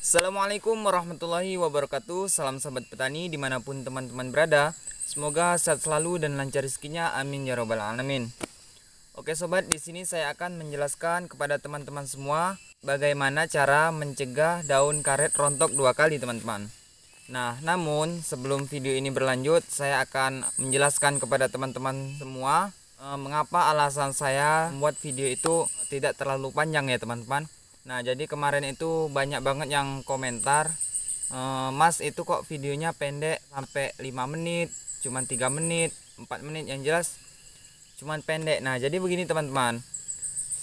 Assalamualaikum warahmatullahi wabarakatuh Salam sahabat petani dimanapun teman-teman berada Semoga sehat selalu dan lancar rezekinya Amin ya robbal alamin Oke sobat di sini saya akan menjelaskan kepada teman-teman semua Bagaimana cara mencegah daun karet rontok dua kali teman-teman Nah, namun sebelum video ini berlanjut, saya akan menjelaskan kepada teman-teman semua e, mengapa alasan saya membuat video itu tidak terlalu panjang ya, teman-teman. Nah, jadi kemarin itu banyak banget yang komentar, e, "Mas, itu kok videonya pendek sampai 5 menit, cuman 3 menit, 4 menit yang jelas cuman pendek." Nah, jadi begini teman-teman.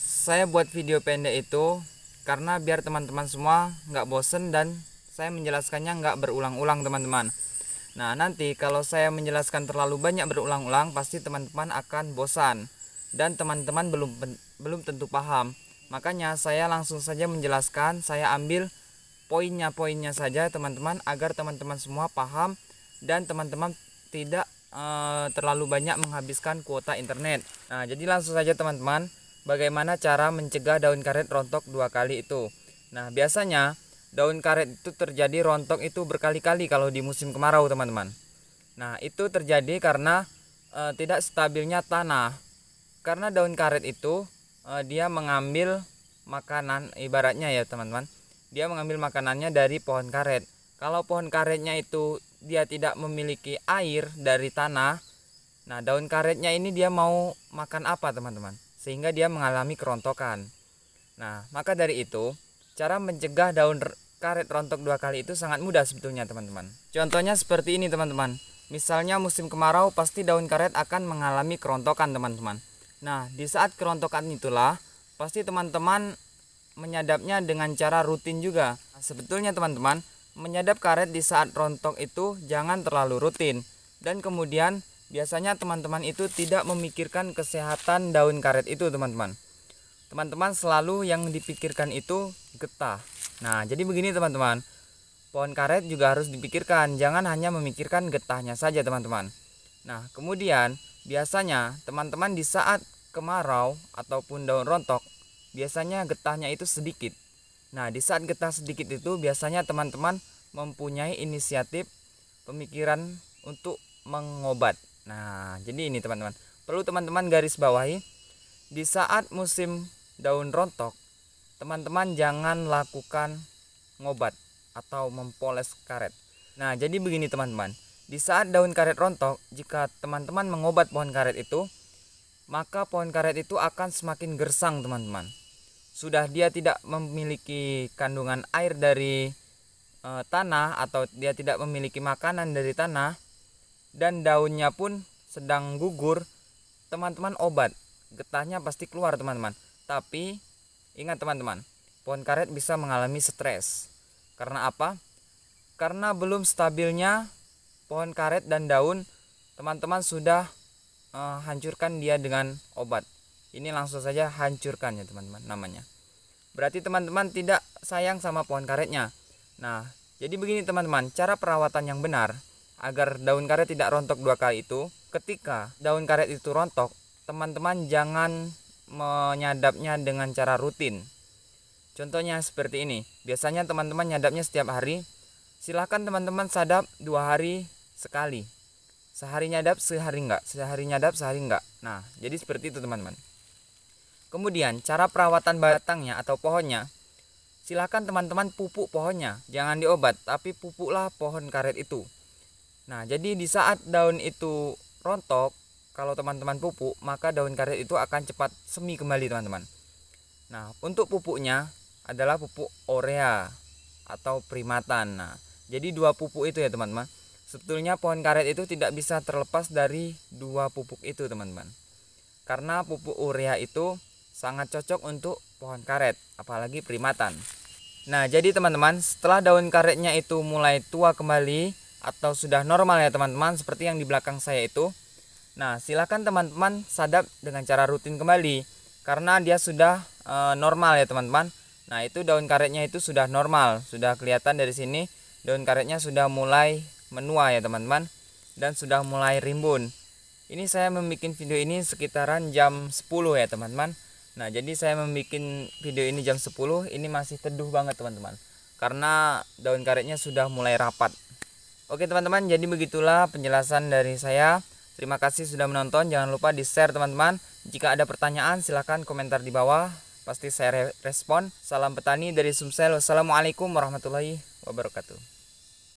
Saya buat video pendek itu karena biar teman-teman semua nggak bosen dan saya menjelaskannya nggak berulang-ulang teman-teman nah nanti kalau saya menjelaskan terlalu banyak berulang-ulang pasti teman-teman akan bosan dan teman-teman belum belum tentu paham makanya saya langsung saja menjelaskan saya ambil poinnya-poinnya saja teman-teman agar teman-teman semua paham dan teman-teman tidak e, terlalu banyak menghabiskan kuota internet nah jadi langsung saja teman-teman bagaimana cara mencegah daun karet rontok dua kali itu nah biasanya daun karet itu terjadi rontok itu berkali-kali kalau di musim kemarau teman-teman nah itu terjadi karena e, tidak stabilnya tanah karena daun karet itu e, dia mengambil makanan ibaratnya ya teman-teman dia mengambil makanannya dari pohon karet kalau pohon karetnya itu dia tidak memiliki air dari tanah Nah, daun karetnya ini dia mau makan apa, teman-teman? Sehingga dia mengalami kerontokan. Nah, maka dari itu, cara mencegah daun karet rontok dua kali itu sangat mudah sebetulnya teman-teman. Contohnya seperti ini teman-teman. Misalnya musim kemarau pasti daun karet akan mengalami kerontokan teman-teman. Nah di saat kerontokan itulah pasti teman-teman menyadapnya dengan cara rutin juga. Nah, sebetulnya teman-teman menyadap karet di saat rontok itu jangan terlalu rutin. Dan kemudian biasanya teman-teman itu tidak memikirkan kesehatan daun karet itu teman-teman. Teman-teman selalu yang dipikirkan itu getah. Nah, jadi begini teman-teman. Pohon karet juga harus dipikirkan, jangan hanya memikirkan getahnya saja teman-teman. Nah, kemudian biasanya teman-teman di saat kemarau ataupun daun rontok, biasanya getahnya itu sedikit. Nah, di saat getah sedikit itu biasanya teman-teman mempunyai inisiatif pemikiran untuk mengobat. Nah, jadi ini teman-teman. Perlu teman-teman garis bawahi di saat musim daun rontok teman-teman jangan lakukan ngobat atau mempoles karet. Nah, jadi begini teman-teman. Di saat daun karet rontok, jika teman-teman mengobat pohon karet itu, maka pohon karet itu akan semakin gersang, teman-teman. Sudah dia tidak memiliki kandungan air dari e, tanah atau dia tidak memiliki makanan dari tanah dan daunnya pun sedang gugur, teman-teman obat, getahnya pasti keluar, teman-teman. Tapi Ingat teman-teman, pohon karet bisa mengalami stres. Karena apa? Karena belum stabilnya pohon karet dan daun, teman-teman sudah uh, hancurkan dia dengan obat. Ini langsung saja hancurkan ya teman-teman namanya. Berarti teman-teman tidak sayang sama pohon karetnya. Nah, jadi begini teman-teman, cara perawatan yang benar agar daun karet tidak rontok dua kali itu, ketika daun karet itu rontok, teman-teman jangan menyadapnya dengan cara rutin. Contohnya seperti ini. Biasanya teman-teman nyadapnya setiap hari. Silahkan teman-teman sadap dua hari sekali. Sehari nyadap, sehari enggak. Sehari nyadap, sehari enggak. Nah, jadi seperti itu teman-teman. Kemudian, cara perawatan batangnya atau pohonnya. Silahkan teman-teman pupuk pohonnya. Jangan diobat, tapi pupuklah pohon karet itu. Nah, jadi di saat daun itu rontok, kalau teman-teman pupuk maka daun karet itu akan cepat semi kembali teman-teman nah untuk pupuknya adalah pupuk orea atau primatan nah jadi dua pupuk itu ya teman-teman sebetulnya pohon karet itu tidak bisa terlepas dari dua pupuk itu teman-teman karena pupuk urea itu sangat cocok untuk pohon karet apalagi primatan Nah, jadi teman-teman, setelah daun karetnya itu mulai tua kembali atau sudah normal ya teman-teman, seperti yang di belakang saya itu, Nah, silakan teman-teman sadap dengan cara rutin kembali karena dia sudah e, normal ya, teman-teman. Nah, itu daun karetnya itu sudah normal, sudah kelihatan dari sini daun karetnya sudah mulai menua ya, teman-teman dan sudah mulai rimbun. Ini saya membuat video ini sekitaran jam 10 ya, teman-teman. Nah, jadi saya membuat video ini jam 10, ini masih teduh banget, teman-teman. Karena daun karetnya sudah mulai rapat. Oke, teman-teman, jadi begitulah penjelasan dari saya. Terima kasih sudah menonton. Jangan lupa di-share teman-teman. Jika ada pertanyaan silahkan komentar di bawah. Pasti saya respon. Salam petani dari Sumsel. Wassalamualaikum warahmatullahi wabarakatuh.